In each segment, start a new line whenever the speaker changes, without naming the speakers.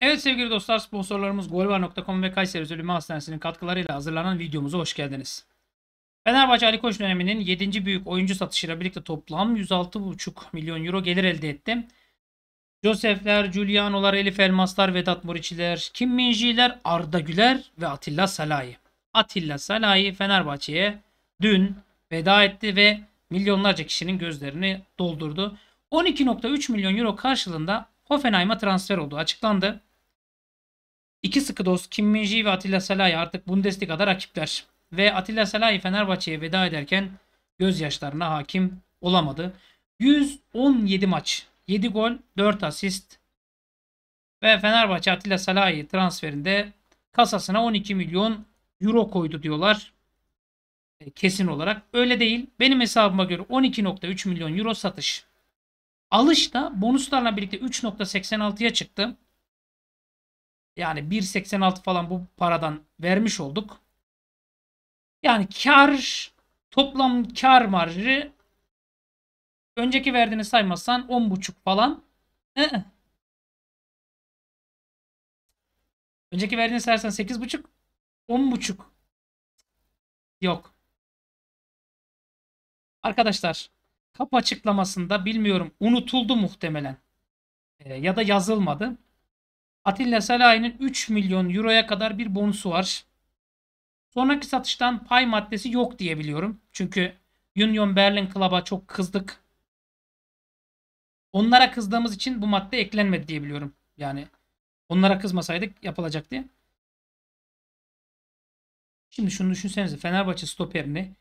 Evet sevgili dostlar sponsorlarımız golvar.com ve Kayseri Üzülüme Hastanesi'nin katkılarıyla hazırlanan videomuza hoş geldiniz. Fenerbahçe Ali Koç döneminin 7. büyük oyuncu satışıyla birlikte toplam 106,5 milyon euro gelir elde etti. Josefler, Giuliano'lar, Elif Elmaslar, Vedat Muriçiler, Kim Minji'ler, Arda Güler ve Atilla Salahi. Atilla Salahi Fenerbahçe'ye dün veda etti ve milyonlarca kişinin gözlerini doldurdu. 12.3 milyon euro karşılığında Hoffenheim'a transfer oldu açıklandı. İki sıkı dost Kim Minji ve Atilla Salay artık Bundesliga'da rakipler. Ve Atilla Salay Fenerbahçe'ye veda ederken gözyaşlarına hakim olamadı. 117 maç, 7 gol, 4 asist ve Fenerbahçe Atilla Salahi transferinde kasasına 12 milyon euro koydu diyorlar. E, kesin olarak öyle değil. Benim hesabıma göre 12.3 milyon euro satış. Alış da bonuslarla birlikte 3.86'ya çıktı. Yani 1.86 falan bu paradan vermiş olduk. Yani kar toplam kar marjı önceki verdiğini saymazsan 10.5 falan.
Önceki verdiğini sayarsan 8.5 10.5 yok.
Arkadaşlar kapı açıklamasında bilmiyorum unutuldu muhtemelen. Ee, ya da yazılmadı. Atilla Salahi'nin 3 milyon euroya kadar bir bonusu var. Sonraki satıştan pay maddesi yok diye biliyorum. Çünkü Union Berlin Club'a çok kızdık. Onlara kızdığımız için bu madde eklenmedi diye biliyorum. Yani onlara kızmasaydık yapılacaktı. Şimdi şunu düşünsenize. Fenerbahçe stoperini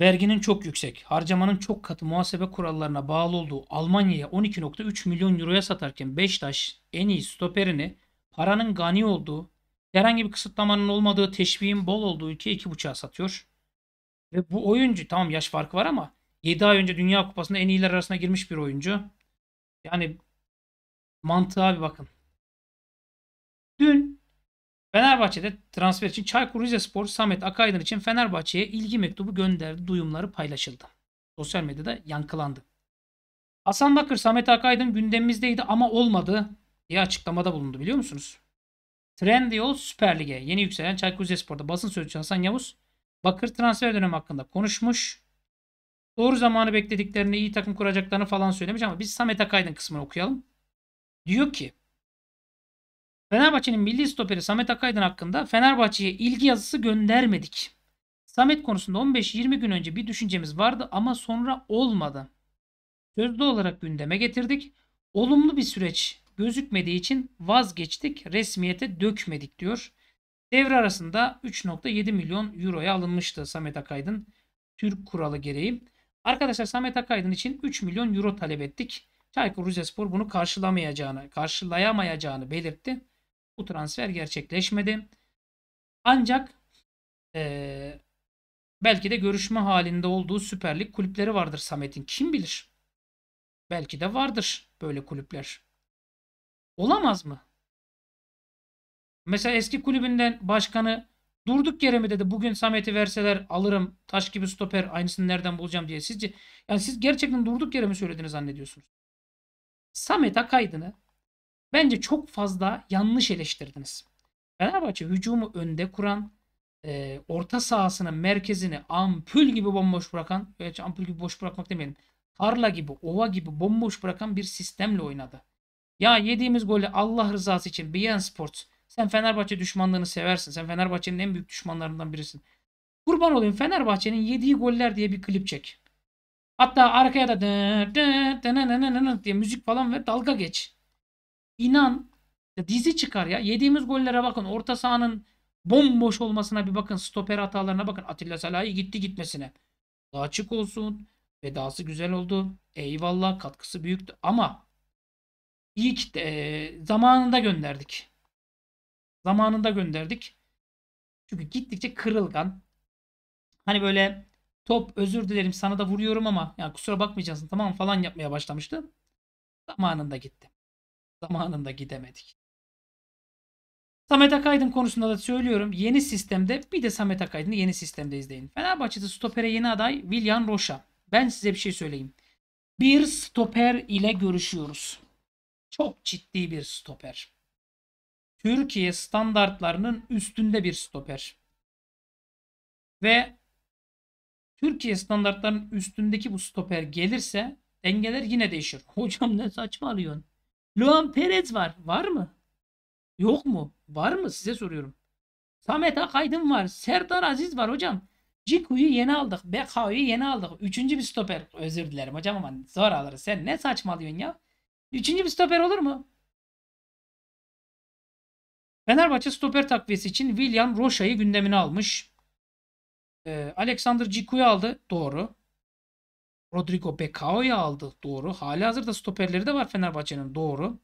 Verginin çok yüksek, harcamanın çok katı muhasebe kurallarına bağlı olduğu Almanya'ya 12.3 milyon euroya satarken Beşiktaş en iyi stoperini paranın gani olduğu, herhangi bir kısıtlamanın olmadığı, teşviğin bol olduğu ülkeye 2.5'a satıyor. Ve bu oyuncu tamam yaş farkı var ama 7 ay önce Dünya Kupası'nda en iyiler arasına girmiş bir oyuncu. Yani mantığa bir bakın. Dün Fenerbahçe'de transfer için Çaykur Rizespor Samet Akaydın için Fenerbahçe'ye ilgi mektubu gönderdi. Duyumları paylaşıldı. Sosyal medyada yankılandı. Hasan Bakır Samet Akaydın gündemimizdeydi ama olmadı diye açıklamada bulundu biliyor musunuz? Trendyol Süper Lig'e yeni yükselen Çaykur Rizespor'da basın sözcüsü Hasan Yavuz Bakır transfer dönemi hakkında konuşmuş. Doğru zamanı beklediklerini, iyi takım kuracaklarını falan söylemiş ama biz Samet Akaydın kısmını okuyalım. Diyor ki Fenerbahçe'nin milli stoperi Samet Akaydın hakkında Fenerbahçe'ye ilgi yazısı göndermedik. Samet konusunda 15-20 gün önce bir düşüncemiz vardı ama sonra olmadı. Sözlü olarak gündeme getirdik. Olumlu bir süreç gözükmediği için vazgeçtik, resmiyete dökmedik diyor. Devre arasında 3.7 milyon euroya alınmıştı Samet Akaydın. Türk kuralı gereği. Arkadaşlar Samet Akaydın için 3 milyon euro talep ettik. Çaykur Rizespor bunu karşılamayacağını, karşılayamayacağını belirtti bu transfer gerçekleşmedi. Ancak e, belki de görüşme halinde olduğu Süper Lig kulüpleri vardır Samet'in. Kim bilir? Belki de vardır böyle kulüpler. Olamaz mı? Mesela eski kulübünden başkanı durduk yere mi dedi bugün Samet'i verseler alırım taş gibi stoper aynısını nereden bulacağım diye. Sizce yani siz gerçekten durduk yere mi söylediğini zannediyorsunuz? Samet Akaydın'ı Bence çok fazla yanlış eleştirdiniz. Fenerbahçe hücumu önde kuran, e, orta sahasını merkezini ampul gibi bomboş bırakan, evet ampul gibi boş bırakmak demeyelim. Tarla gibi, ova gibi bomboş bırakan bir sistemle oynadı. Ya yediğimiz golü Allah rızası için Beyan Sports sen Fenerbahçe düşmanlığını seversin. Sen Fenerbahçe'nin en büyük düşmanlarından birisin. Kurban olayım Fenerbahçe'nin yediği goller diye bir klip çek. Hatta arkaya da diye müzik falan ve dalga geç inan dizi çıkar ya. Yediğimiz gollere bakın. Orta sahanın bomboş olmasına bir bakın. Stoper hatalarına bakın. Atilla Salah'ı gitti gitmesine. Daha açık olsun. Vedası güzel oldu. Eyvallah katkısı büyüktü. Ama ilk e, zamanında gönderdik. Zamanında gönderdik. Çünkü gittikçe kırılgan. Hani böyle top özür dilerim sana da vuruyorum ama yani kusura bakmayacaksın tamam falan yapmaya başlamıştı. Zamanında gitti zamanında gidemedik. Samet Akaydın konusunda da söylüyorum. Yeni sistemde bir de Samet Akaydın'ı yeni sistemde izleyin. Fenerbahçe'de stopere yeni aday William Rocha. Ben size bir şey söyleyeyim. Bir stoper ile görüşüyoruz. Çok ciddi bir stoper. Türkiye standartlarının üstünde bir stoper. Ve Türkiye standartlarının üstündeki bu stoper gelirse dengeler yine değişir. Hocam ne saçmalıyorsun? Luan Perez var. Var mı? Yok mu? Var mı? Size soruyorum. Samet Akaydın var. Serdar Aziz var hocam. Ciku'yu yeni aldık. Bekao'yu yeni aldık. Üçüncü bir stoper. Özür dilerim hocam ama zor alırız. Sen ne saçmalıyorsun ya? Üçüncü bir stoper olur mu? Fenerbahçe stoper takviyesi için William Rocha'yı gündemine almış. Ee, Alexander Ciku'yu aldı. Doğru. Rodrigo Becao'yu aldı. Doğru. Hali hazırda stoperleri de var Fenerbahçe'nin. Doğru.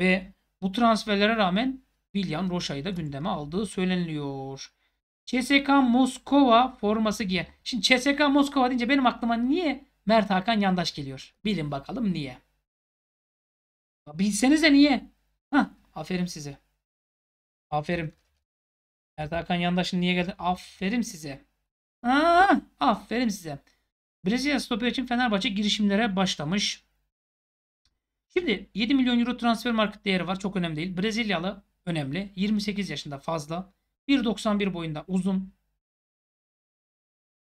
Ve bu transferlere rağmen William Roşa'yı da gündeme aldığı söyleniliyor. CSK Moskova forması giyen. Şimdi CSK Moskova deyince benim aklıma niye Mert Hakan Yandaş geliyor? Bilin bakalım niye. Bilsenize niye? Hah, aferin size. Aferin. Mert Hakan Yandaş'ın niye geldi? Aferin size. Aa, aferin size. Brezilya stoperi için Fenerbahçe girişimlere başlamış. Şimdi 7 milyon euro transfer market değeri var. Çok önemli değil. Brezilyalı önemli. 28 yaşında fazla. 1.91 boyunda uzun.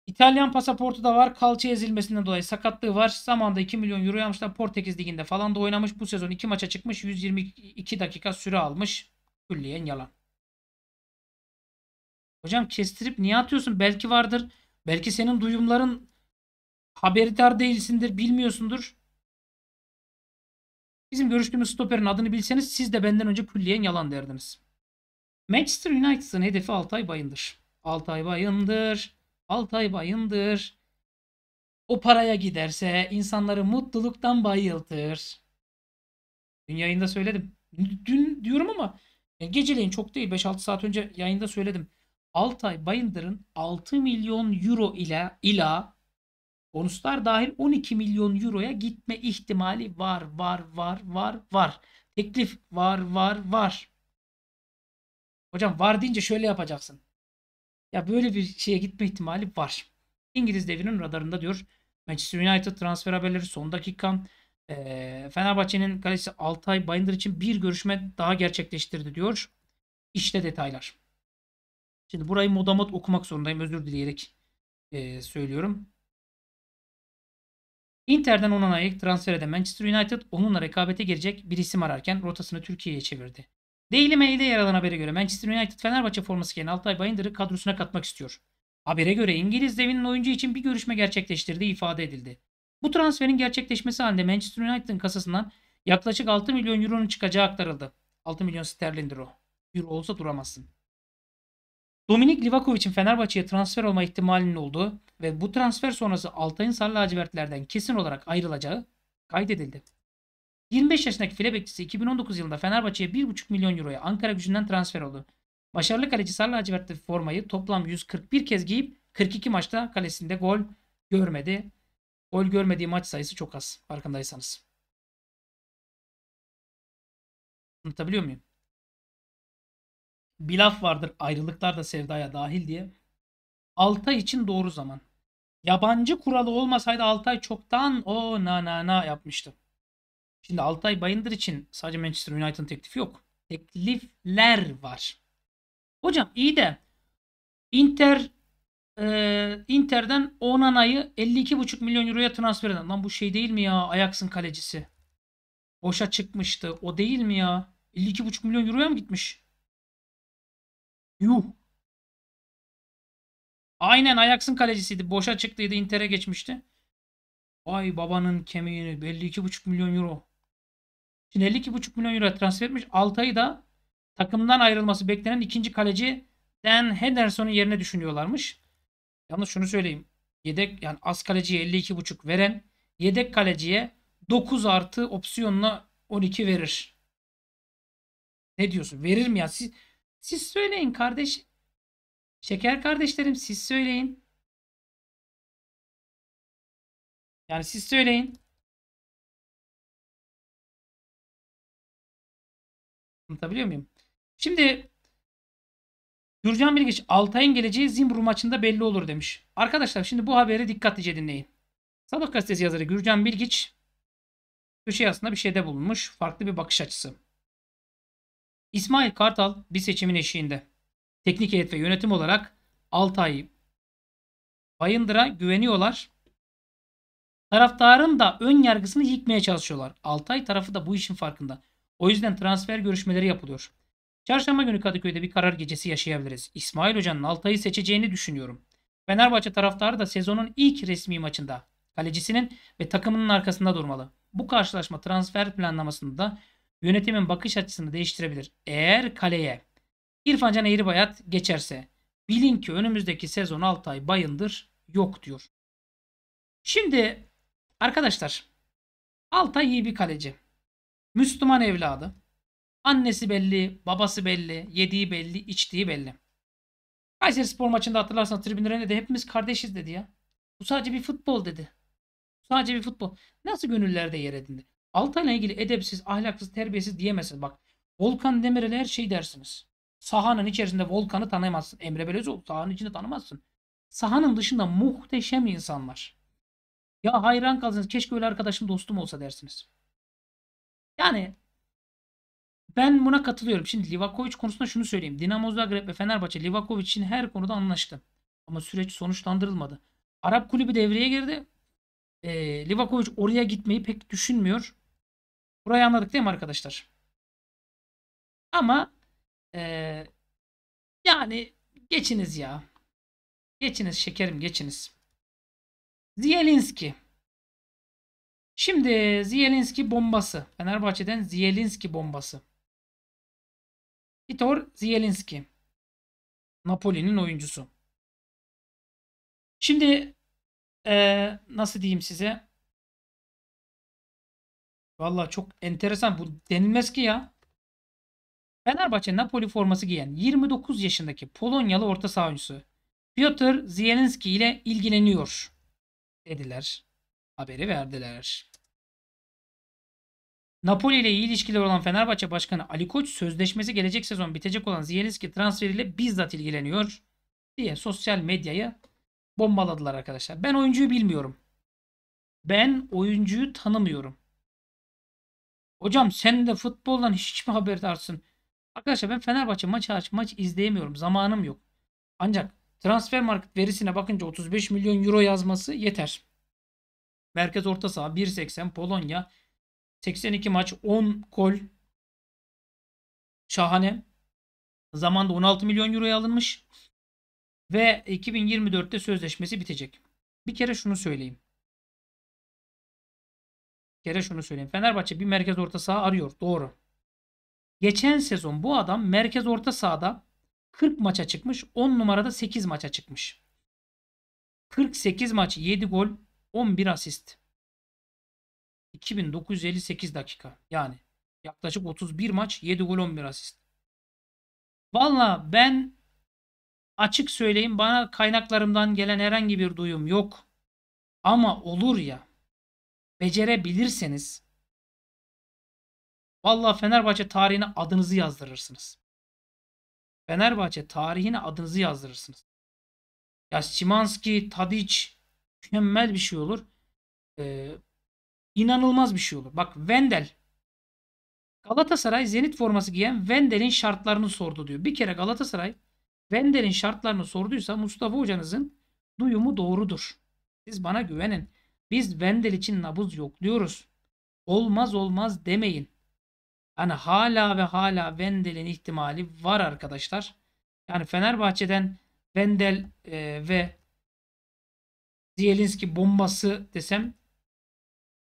İtalyan pasaportu da var. Kalça ezilmesinden dolayı sakatlığı var. Zamanında 2 milyon euro almışlar. Portekiz liginde falan da oynamış. Bu sezon 2 maça çıkmış. 122 dakika süre almış. Külliyen yalan. Hocam kestirip niye atıyorsun? Belki vardır. Belki senin duyumların haberdar değilsindir, bilmiyorsundur. Bizim görüştüğümüz stoperin adını bilseniz siz de benden önce külliyen yalan derdiniz. Manchester United'ın hedefi Altay Bayındır. Altay Bayındır. Altay Bayındır. O paraya giderse insanları mutluluktan bayıltır. Dün yayında söyledim. Dün diyorum ama yani geceleyin çok değil 5-6 saat önce yayında söyledim. Altay Bayındır'ın 6 milyon euro ile ila Bonuslar dahil 12 milyon euroya gitme ihtimali var, var, var, var, var. Teklif var, var, var. Hocam var deyince şöyle yapacaksın. Ya böyle bir şeye gitme ihtimali var. İngiliz devinin radarında diyor. Manchester United transfer haberleri son dakikan. E, ee, Fenerbahçe'nin kalesi Altay Bayındır için bir görüşme daha gerçekleştirdi diyor. İşte detaylar. Şimdi burayı modamat okumak zorundayım özür dileyerek e, söylüyorum. Inter'den Onana'ya transfer eden Manchester United onunla rekabete girecek bir isim ararken rotasını Türkiye'ye çevirdi. Daily Mail'de yer alan habere göre Manchester United Fenerbahçe forması giyen Altay Bayındır'ı kadrosuna katmak istiyor. Habere göre İngiliz devinin oyuncu için bir görüşme gerçekleştirdiği ifade edildi. Bu transferin gerçekleşmesi halinde Manchester United'ın kasasından yaklaşık 6 milyon euronun çıkacağı aktarıldı. 6 milyon sterlindir o. Euro olsa duramazsın. Dominik Livakovic'in Fenerbahçe'ye transfer olma ihtimalinin olduğu ve bu transfer sonrası Altay'ın Sarı Lacivertler'den kesin olarak ayrılacağı kaydedildi. 25 yaşındaki file bekçisi 2019 yılında Fenerbahçe'ye 1,5 milyon euroya Ankara gücünden transfer oldu. Başarılı kaleci Sarı Lacivert'te formayı toplam 141 kez giyip 42 maçta kalesinde gol görmedi. Gol görmediği maç sayısı çok az farkındaysanız.
Anlatabiliyor muyum? bir laf vardır ayrılıklar
da sevdaya dahil diye. Altay için doğru zaman. Yabancı kuralı olmasaydı Altay çoktan o na na na yapmıştı. Şimdi Altay Bayındır için sadece Manchester United'ın teklifi yok. Teklifler var. Hocam iyi de Inter e, Inter'den Onana'yı 52,5 milyon euroya transfer eden. Lan bu şey değil mi ya? Ajax'ın kalecisi. Boşa çıkmıştı. O değil mi ya? 52,5 milyon euroya mı gitmiş? Yuh.
Aynen Ajax'ın kalecisiydi. Boşa çıktıydı. Inter'e geçmişti.
Vay babanın kemiğini. belli 52,5 milyon euro. Şimdi 52,5 milyon euro transfer etmiş. Altay'ı da takımdan ayrılması beklenen ikinci kaleci Dan Henderson'un yerine düşünüyorlarmış. Yalnız şunu söyleyeyim. Yedek yani az kaleciye 52,5 veren yedek kaleciye 9 artı opsiyonla 12 verir. Ne diyorsun? Verir mi ya? Siz siz söyleyin kardeşim.
Şeker kardeşlerim siz söyleyin. Yani siz söyleyin.
Anlatabiliyor muyum? Şimdi Gürcan Bilgiç Altay'ın geleceği Zimbru maçında belli olur demiş. Arkadaşlar şimdi bu haberi dikkatlice dinleyin. Sabah gazetesi yazarı Gürcan Bilgiç köşe yazısında bir şeyde bulunmuş. Farklı bir bakış açısı. İsmail Kartal bir seçimin eşiğinde. Teknik heyet ve yönetim olarak Altay Bayındır'a güveniyorlar. Taraftarın da ön yargısını yıkmaya çalışıyorlar. Altay tarafı da bu işin farkında. O yüzden transfer görüşmeleri yapılıyor. Çarşamba günü Kadıköy'de bir karar gecesi yaşayabiliriz. İsmail Hoca'nın Altay'ı seçeceğini düşünüyorum. Fenerbahçe taraftarı da sezonun ilk resmi maçında kalecisinin ve takımının arkasında durmalı. Bu karşılaşma transfer planlamasında yönetimin bakış açısını değiştirebilir. Eğer kaleye İrfan Can Eğribayat geçerse bilin ki önümüzdeki sezon ay Bayındır yok diyor. Şimdi arkadaşlar Altay iyi bir kaleci. Müslüman evladı. Annesi belli, babası belli, yediği belli, içtiği belli. Kayseri Spor maçında hatırlarsan, tribünlere ne dedi? Hepimiz kardeşiz dedi ya. Bu sadece bir futbol dedi. Sadece bir futbol. Nasıl gönüllerde yer edindi? Altay'la ilgili edepsiz, ahlaksız, terbiyesiz diyemezsin. Bak Volkan Demirel'e her şey dersiniz. Sahanın içerisinde Volkan'ı tanıyamazsın. Emre Belözoğlu sahanın içinde tanımazsın. Sahanın dışında muhteşem insanlar. Ya hayran kalırsınız. Keşke öyle arkadaşım dostum olsa dersiniz. Yani ben buna katılıyorum. Şimdi Livakovic konusunda şunu söyleyeyim. Dinamo Zagreb ve Fenerbahçe Livakovic için her konuda anlaştı. Ama süreç sonuçlandırılmadı. Arap kulübü devreye girdi. E, Livakovic oraya gitmeyi pek düşünmüyor. Burayı anladık değil mi
arkadaşlar? Ama ee, yani
geçiniz ya. Geçiniz şekerim geçiniz. Zielinski. Şimdi Zielinski bombası. Fenerbahçe'den
Zielinski bombası. Vitor Zielinski. Napoli'nin oyuncusu. Şimdi ee,
nasıl diyeyim size? Valla çok enteresan. Bu denilmez ki ya. Fenerbahçe Napoli forması giyen 29 yaşındaki Polonyalı orta saha oyuncusu Piotr Zielinski ile ilgileniyor dediler. Haberi verdiler. Napoli ile iyi ilişkiler olan Fenerbahçe Başkanı Ali Koç sözleşmesi gelecek sezon bitecek olan Zielinski transferiyle bizzat ilgileniyor diye sosyal medyayı bombaladılar arkadaşlar. Ben oyuncuyu bilmiyorum. Ben oyuncuyu tanımıyorum. Hocam sen de futboldan hiç mi haberdarsın? Arkadaşlar ben Fenerbahçe maçı aç maç izleyemiyorum. Zamanım yok. Ancak transfer market verisine bakınca 35 milyon euro yazması yeter. Merkez orta saha 1.80 Polonya 82 maç 10 gol şahane. Zamanda 16 milyon euroya alınmış ve 2024'te sözleşmesi bitecek. Bir kere şunu söyleyeyim kere şunu söyleyeyim. Fenerbahçe bir merkez orta saha arıyor. Doğru. Geçen sezon bu adam merkez orta sahada 40 maça çıkmış. 10 numarada 8 maça çıkmış. 48 maç 7 gol 11 asist. 2958 dakika. Yani yaklaşık 31 maç 7 gol 11 asist. Valla ben açık söyleyeyim bana kaynaklarımdan gelen herhangi bir duyum yok. Ama
olur ya becerebilirseniz
vallahi Fenerbahçe tarihine adınızı yazdırırsınız. Fenerbahçe tarihine adınızı yazdırırsınız. Ya Simanski, Tadic mükemmel bir şey olur. Ee, inanılmaz bir şey olur. Bak Vendel Galatasaray Zenit forması giyen Vendel'in şartlarını sordu diyor. Bir kere Galatasaray Vendel'in şartlarını sorduysa Mustafa hocanızın duyumu doğrudur. Siz bana güvenin. Biz Wendel için nabız yok diyoruz. Olmaz olmaz demeyin. Yani hala ve hala Wendel'in ihtimali var arkadaşlar. Yani Fenerbahçe'den Wendel e, ve Zielinski bombası desem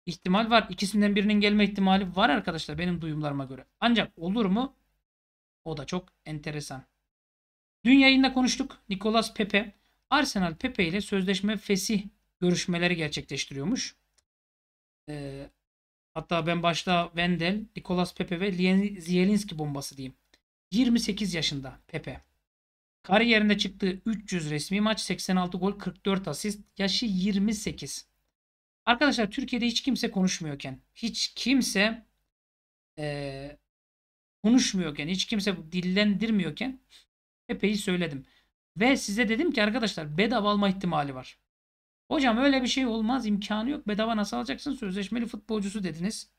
ihtimal var. İkisinden birinin gelme ihtimali var arkadaşlar benim duyumlarıma göre. Ancak olur mu? O da çok enteresan. Dün yayında konuştuk. Nicolas Pepe, Arsenal Pepe ile sözleşme fesih görüşmeleri gerçekleştiriyormuş. E, hatta ben başta Wendel, Nicolas Pepe ve Zielinski bombası diyeyim. 28 yaşında Pepe. Kariyerinde çıktığı 300 resmi maç, 86 gol, 44 asist, yaşı 28. Arkadaşlar Türkiye'de hiç kimse konuşmuyorken, hiç kimse e, konuşmuyorken, hiç kimse dillendirmiyorken Pepe'yi söyledim. Ve size dedim ki arkadaşlar bedava alma ihtimali var. Hocam öyle bir şey olmaz imkanı yok. Bedava nasıl alacaksın? Sözleşmeli futbolcusu dediniz.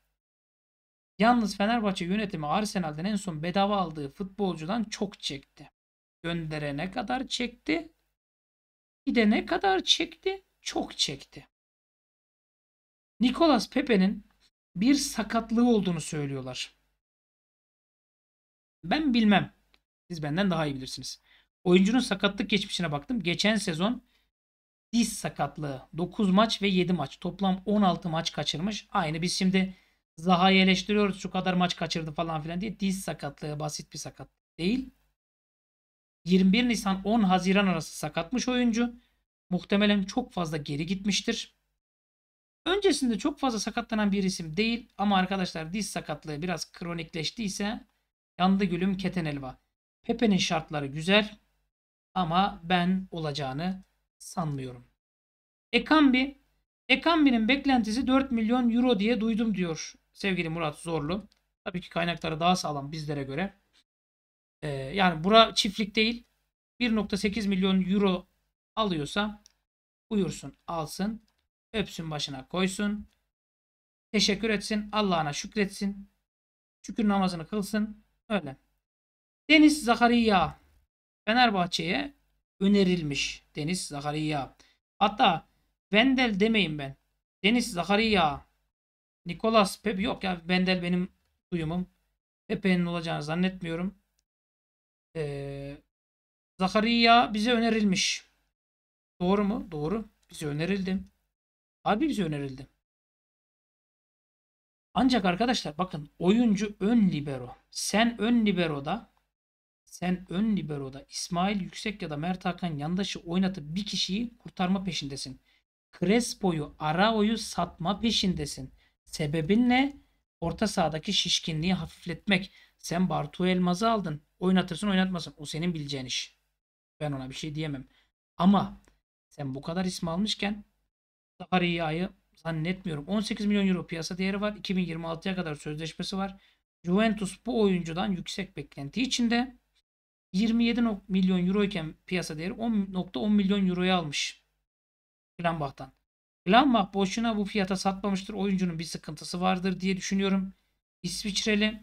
Yalnız Fenerbahçe yönetimi Arsenal'den en son bedava aldığı futbolcudan çok çekti. Gönderene kadar çekti. Gidene kadar çekti. Çok çekti. Nicolas Pepe'nin bir sakatlığı olduğunu söylüyorlar. Ben bilmem. Siz benden daha iyi bilirsiniz. Oyuncunun sakatlık geçmişine baktım. Geçen sezon diz sakatlığı 9 maç ve 7 maç. Toplam 16 maç kaçırmış. Aynı biz şimdi Zaha'yı eleştiriyoruz. Şu kadar maç kaçırdı falan filan diye. Diz sakatlığı basit bir sakat değil. 21 Nisan 10 Haziran arası sakatmış oyuncu. Muhtemelen çok fazla geri gitmiştir. Öncesinde çok fazla sakatlanan bir isim değil ama arkadaşlar diz sakatlığı biraz kronikleştiyse yandı gülüm keten elva. Pepe'nin şartları güzel ama ben olacağını sanmıyorum. Ekambi, Ekambi'nin beklentisi 4 milyon euro diye duydum diyor sevgili Murat Zorlu. Tabii ki kaynakları daha sağlam bizlere göre. Ee, yani bura çiftlik değil. 1.8 milyon euro alıyorsa buyursun alsın. Öpsün başına koysun. Teşekkür etsin. Allah'ına şükretsin. Şükür namazını kılsın. Öyle. Deniz Zakariya Fenerbahçe'ye önerilmiş Deniz Zakaria Hatta Vendel demeyin ben. Deniz Zakaria Nikolas Pepe yok ya Vendel benim duyumum. Pepe'nin olacağını zannetmiyorum. Ee, Zakariya bize önerilmiş. Doğru mu? Doğru. Bize önerildi. Abi bize önerildi. Ancak arkadaşlar bakın oyuncu ön libero. Sen ön libero da sen ön liberoda İsmail Yüksek ya da Mert Hakan yandaşı oynatıp bir kişiyi kurtarma peşindesin. Crespo'yu, Arao'yu satma peşindesin. Sebebin ne? Orta sahadaki şişkinliği hafifletmek. Sen Bartu Elmaz'ı aldın. Oynatırsın oynatmasın. O senin bileceğin iş. Ben ona bir şey diyemem. Ama sen bu kadar isim almışken Zahariya'yı zannetmiyorum. 18 milyon euro piyasa değeri var. 2026'ya kadar sözleşmesi var. Juventus bu oyuncudan yüksek beklenti içinde. 27 milyon euro iken piyasa değeri 10.10 milyon euroya almış Gladbach'tan. Gladbach boşuna bu fiyata satmamıştır. Oyuncunun bir sıkıntısı vardır diye düşünüyorum. İsviçreli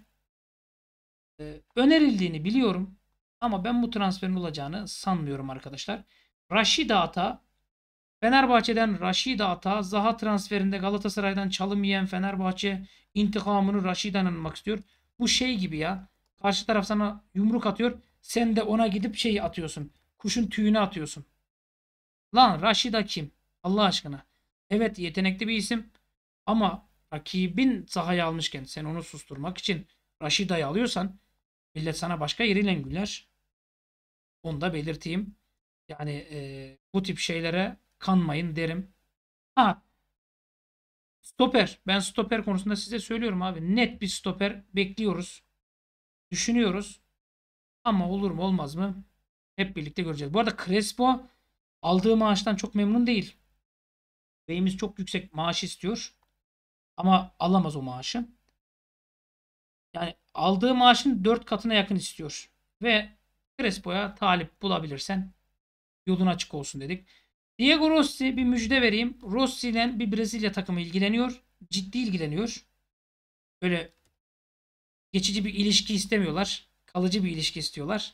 ee, önerildiğini biliyorum ama ben bu transferin olacağını sanmıyorum arkadaşlar. Raşida Ata Fenerbahçe'den Raşida Ata Zaha transferinde Galatasaray'dan çalınmayan Fenerbahçe intikamını Rashida'nın almak istiyor. Bu şey gibi ya. Karşı taraf sana yumruk atıyor. Sen de ona gidip şeyi atıyorsun. Kuşun tüyünü atıyorsun. Lan Raşida kim? Allah aşkına. Evet yetenekli bir isim ama rakibin sahaya almışken sen onu susturmak için Raşida'yı alıyorsan millet sana başka yeriyle güler. Onu da belirteyim. Yani e, bu tip şeylere kanmayın derim. Ha stoper. Ben stoper konusunda size söylüyorum abi. Net bir stoper bekliyoruz. Düşünüyoruz. Ama olur mu olmaz mı? Hep birlikte göreceğiz. Bu arada Crespo aldığı maaştan çok memnun değil. Beyimiz çok yüksek maaş istiyor. Ama alamaz o maaşı. Yani aldığı maaşın 4 katına yakın istiyor. Ve Crespo'ya talip bulabilirsen yolun açık olsun dedik. Diego Rossi bir müjde vereyim. Rossi ile bir Brezilya takımı ilgileniyor. Ciddi ilgileniyor. Böyle geçici bir ilişki istemiyorlar kalıcı bir ilişki istiyorlar.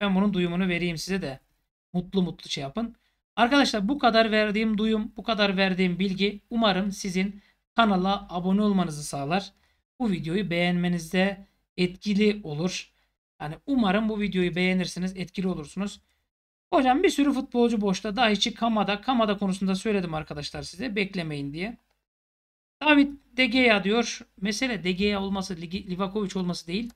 Ben bunun duyumunu vereyim size de mutlu mutlu şey yapın. Arkadaşlar bu kadar verdiğim duyum, bu kadar verdiğim bilgi umarım sizin kanala abone olmanızı sağlar. Bu videoyu beğenmenizde etkili olur. Yani umarım bu videoyu beğenirsiniz, etkili olursunuz. Hocam bir sürü futbolcu boşta. Daha içi Kamada. Kamada konusunda söyledim arkadaşlar size. Beklemeyin diye. David De Gea diyor. Mesele De Gea olması, Livakovic olması değil.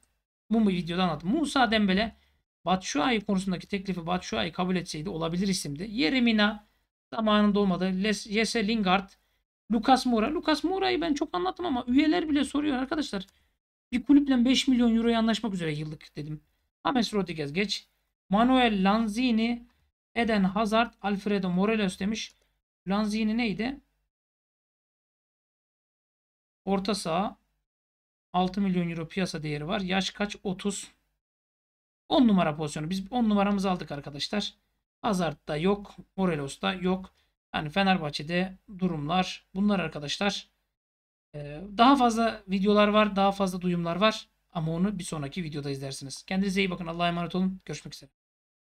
Bu mu videoda anlattım. Musa Dembele Batshuayi konusundaki teklifi Batshuayi kabul etseydi olabilir isimdi. Yeremina zamanında olmadı. Les, Jesse Lingard, Lucas Moura. Lucas Moura'yı ben çok anlattım ama üyeler bile soruyor arkadaşlar. Bir kulüple 5 milyon euroya anlaşmak üzere yıllık dedim. James Rodriguez geç. Manuel Lanzini, Eden Hazard, Alfredo Morelos demiş. Lanzini
neydi? Orta saha.
6 milyon euro piyasa değeri var. Yaş kaç? 30. 10 numara pozisyonu. Biz 10 numaramızı aldık arkadaşlar. da yok. da yok. Yani Fenerbahçe'de durumlar bunlar arkadaşlar. Ee, daha fazla videolar var. Daha fazla duyumlar var. Ama onu bir sonraki videoda izlersiniz. Kendinize iyi bakın. Allah'a emanet olun. Görüşmek üzere.